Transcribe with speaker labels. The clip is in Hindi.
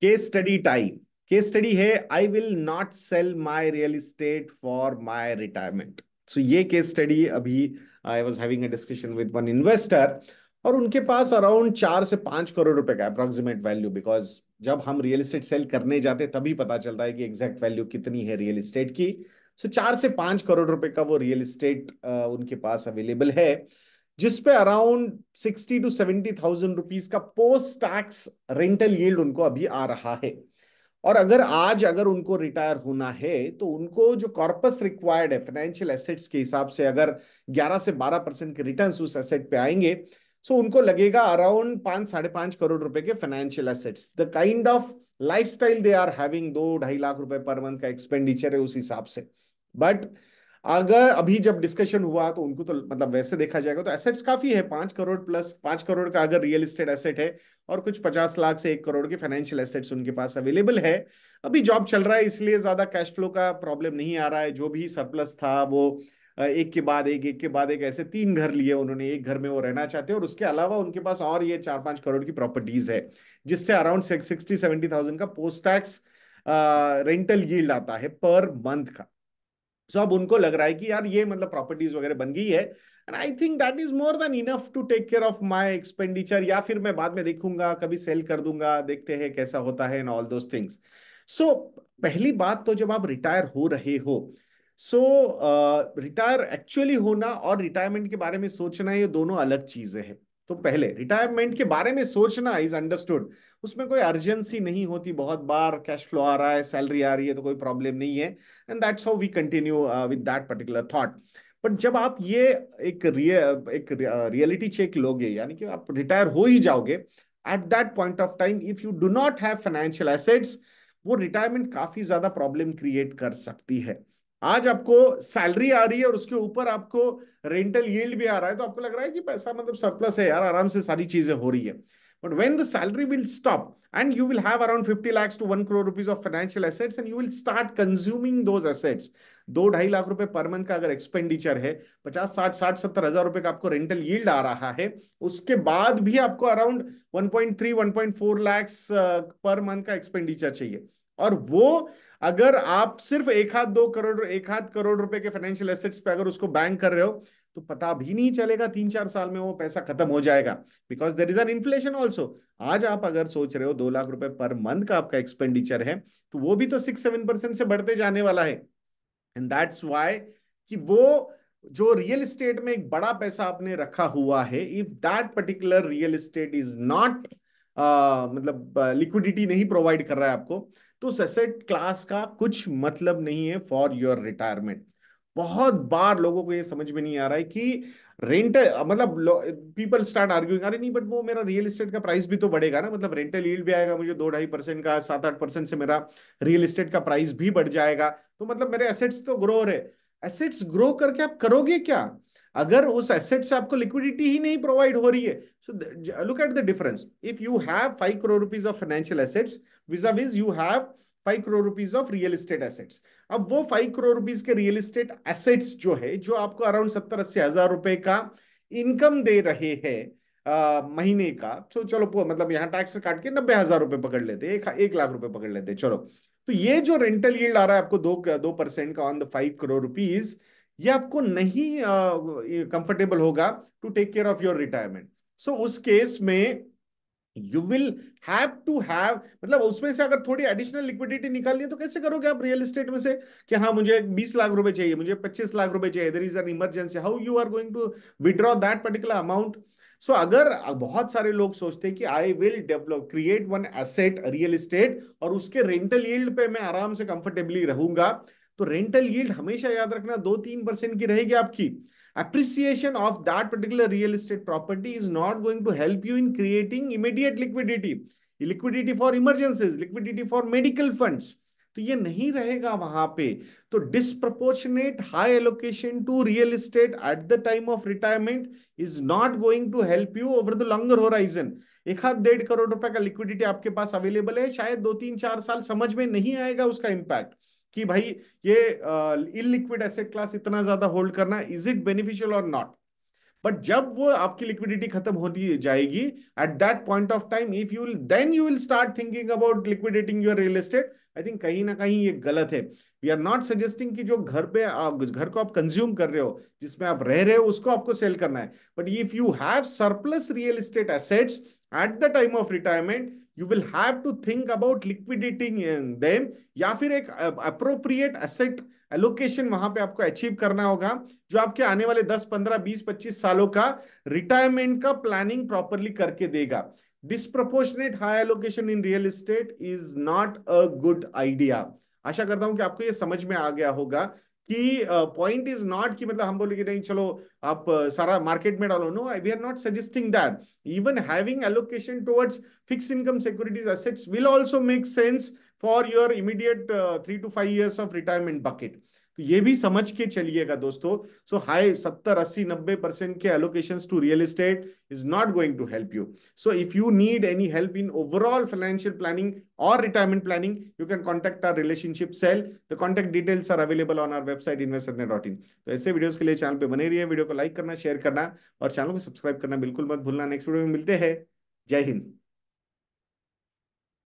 Speaker 1: Case study time case study है I will not sell my real estate for my retirement so ये केस स्टडी अभी I was having a discussion with one investor और उनके पास अराउंड चार से पांच करोड़ रुपए का अप्रोक्सीमेट वैल्यू बिकॉज जब हम रियल इस्टेट सेल करने जाते तभी पता चलता है कि एग्जैक्ट वैल्यू कितनी है रियल इस्टेट की सो so, चार से पांच करोड़ रुपए का वो रियल इस्टेट उनके पास अवेलेबल है जिसपे around sixty to seventy thousand rupees का पोस्ट टैक्स रेंटल येल्ड उनको अभी आ रहा है और अगर आज अगर उनको रिटायर होना है तो उनको जो कॉर्पस रिक्वायर्ड है फाइनेंशियल एसेट्स के हिसाब से अगर 11 से 12 परसेंट के रिटर्न उस एसेट पे आएंगे सो उनको लगेगा अराउंड पांच साढ़े पांच करोड़ रुपए के financial assets the kind of life they are having दो ढाई लाख रुपए पर मंथ का एक्सपेंडिचर है उस हिसाब से बट अगर अभी जब डिस्कशन हुआ तो उनको तो मतलब वैसे देखा जाएगा तो एसेट्स काफी है पांच करोड़ प्लस पांच करोड़ का अगर रियल एस्टेट एसेट है और कुछ पचास लाख से एक करोड़ के फाइनेंशियल एसेट्स उनके पास अवेलेबल है अभी जॉब चल रहा है इसलिए ज्यादा कैश फ्लो का प्रॉब्लम नहीं आ रहा है जो भी सरप्लस था वो एक के बाद एक एक के बाद एक ऐसे तीन घर लिए उन्होंने एक घर में वो रहना चाहते हैं और उसके अलावा उनके पास और ये चार पांच करोड़ की प्रॉपर्टीज है जिससे अराउंड सिक्सटी सेवेंटी थाउजेंड का पोस्ट टैक्स रेंटल यील्ड आता है पर मंथ का सो अब उनको लग रहा है कि यार ये मतलब प्रॉपर्टीज वगैरह बन गई है and I think that is more than enough to take care of my expenditure या फिर मैं बाद में देखूंगा कभी सेल कर दूंगा देखते हैं कैसा होता है and all those things so पहली बात तो जब आप रिटायर हो रहे हो सो रिटायर एक्चुअली होना और रिटायरमेंट के बारे में सोचना ये दोनों अलग चीजें हैं तो पहले रिटायरमेंट के बारे में सोचना इज अंडरस्टूड उसमें कोई अर्जेंसी नहीं होती बहुत बार कैश फ्लो आ रहा है सैलरी आ रही है तो कोई प्रॉब्लम नहीं है and that's how we continue with that particular thought but जब आप ये एक रिय एक रियलिटी चेक uh, लोगे यानी कि आप रिटायर हो ही जाओगे at that point of time if you do not have financial assets वो रिटायरमेंट काफी ज्यादा प्रॉब्लम क्रिएट कर सकती है आज आपको सैलरी आ रही है और उसके ऊपर आपको रेंटल यील्ड भी आ रहा है तो आपको लग रहा है कि पैसा मतलब सरप्लस है यार आराम से सारी चीजें हो रही है but when the salary will stop and you will have around fifty lakhs to one crore rupees of financial assets and you will start consuming those assets दो ढाई लाख रुपए पर मंथ का अगर एक्सपेंडिचर है पचास साठ साठ सत्तर हजार रुपए का आपको रेंटल यील्ड आ रहा है उसके बाद भी आपको around one point three one point four lakhs per month का एक्सपेंडिचर चाहिए और वो अगर आप सिर्फ एक हाथ दो करोड़ एक हाथ करोड़ रुपए के फाइनेंशियल एसेट्स पे अगर उसको बैंक कर रहे हो तो पता भी नहीं चलेगा तीन चार साल में वो पैसा खत्म हो जाएगा because there is an inflation also आज आप अगर सोच रहे हो दो लाख रुपए पर मंथ का आपका एक्सपेंडिचर है तो वो भी तो सिक्स सेवन परसेंट से बढ़ते जाने वाला है एंड दैट्स वाई कि वो जो रियल इस्टेट में एक बड़ा पैसा आपने रखा हुआ है if that particular real estate is not uh, मतलब लिक्विडिटी नहीं प्रोवाइड कर रहा है आपको तो उस एसेट क्लास का कुछ मतलब नहीं है फॉर योर रिटायरमेंट बहुत बार लोगों को ये समझ में नहीं आ रहा है कि रेंट मतलब पीपल स्टार्ट आर्ग्यूइंग अरे नहीं बट वो मेरा रियल एस्टेट का प्राइस भी तो बढ़ेगा ना मतलब रेंटल यील्ड भी आएगा मुझे दो ढाई परसेंट का सात आठ परसेंट से मेरा रियल एस्टेट का प्राइस भी बढ़ जाएगा तो मतलब मेरे एसेट्स तो ग्रो रहे एसेट्स ग्रो करके आप करोगे क्या अगर उस एसेट से आपको लिक्विडिटी ही नहीं प्रोवाइड हो रही है so look at the difference if you have five crore rupees of financial assets vis a vis you have five crore rupees of real estate assets अब वो फाइव करोड़ रुपीज के रियल एस्टेट एसेट्स जो है जो आपको अराउंड सत्तर अस्सी हजार रुपए का इनकम दे रहे हैं महीने का तो चलो मतलब यहाँ टैक्स काट के नब्बे हजार रुपए पकड़ लेते एक, एक लाख रुपए पकड़ लेते चलो तो ये जो रेंटल यील्ड आ रहा है आपको दो दो परसेंट का on the five crore rupees ये आपको नहीं कंफर्टेबल होगा to take care of your retirement so उस केस में you will have to have मतलब उसमें से अगर थोड़ी एडिशनल लिक्विडिटी निकालनी है तो कैसे करोगे आप रियल एस्टेट में से कि हाँ मुझे 20 लाख रुपए चाहिए मुझे 25 लाख रुपए चाहिए there is an emergency how you are going to withdraw that particular amount so अगर बहुत सारे लोग सोचते हैं कि I will develop create one asset real estate और उसके रेंटल यील्ड पे मैं आराम से कंफर्टेबली रहूंगा तो रेंटल यील्ड हमेशा याद रखना दो तीन परसेंट की रहेगी आपकी appreciation of that particular real estate property is not going to help you in creating immediate liquidity liquidity for emergencies liquidity for medical funds तो ये नहीं रहेगा वहां पे तो disproportionate high allocation to real estate at the time of retirement is not going to help you over the longer horizon एक हाथ डेढ़ करोड़ रुपए का लिक्विडिटी आपके पास अवेलेबल है शायद दो तीन चार साल समझ में नहीं आएगा उसका इंपैक्ट कि भाई ये इनलिक्विड एसेट क्लास इतना ज्यादा होल्ड करना इज इट बेनिफिशियल और नॉट बट जब वो आपकी लिक्विडिटी खत्म होती जाएगी at that point of time if you then you will start thinking about liquidating your real estate I think कहीं ना कहीं ये गलत है वी आर नॉट सजेस्टिंग कि जो घर पे आप घर को आप कंज्यूम कर रहे हो जिसमें आप रह रहे हो उसको आपको सेल करना है but if you have surplus real estate assets at the time of retirement you will have to think about liquidating them या फिर एक अप्रोप्रिएट एसेट एलोकेशन वहां पे आपको अचीव करना होगा जो आपके आने वाले 10, 15, 20, 25 सालों का रिटायरमेंट का प्लानिंग प्रॉपरली करके देगा disproportionate high allocation in real estate is not a good idea आशा करता हूं कि आपको ये समझ में आ गया होगा कि पॉइंट इज नॉट कि मतलब हम बोले कि नहीं चलो आप सारा मार्केट में डालो no we are not suggesting that even having allocation towards fix income securities assets will also make sense for your immediate three to five years of retirement bucket तो ये भी समझ के चलिएगा दोस्तों सो हाई सत्तर अस्सी नब्बे परसेंट के allocation to real estate is not going to help you so if you need any help in overall financial planning और retirement planning you can you our relationship cell the cell. Details are available on our website our dot in तो ऐसे वीडियो के लिए चैनल पर बने रहिए वीडियो को लाइक करना शेयर करना और चैनल को सब्सक्राइब करना बिल्कुल मत भूलना नेक्स्ट वीडियो में मिलते हैं जय हिंद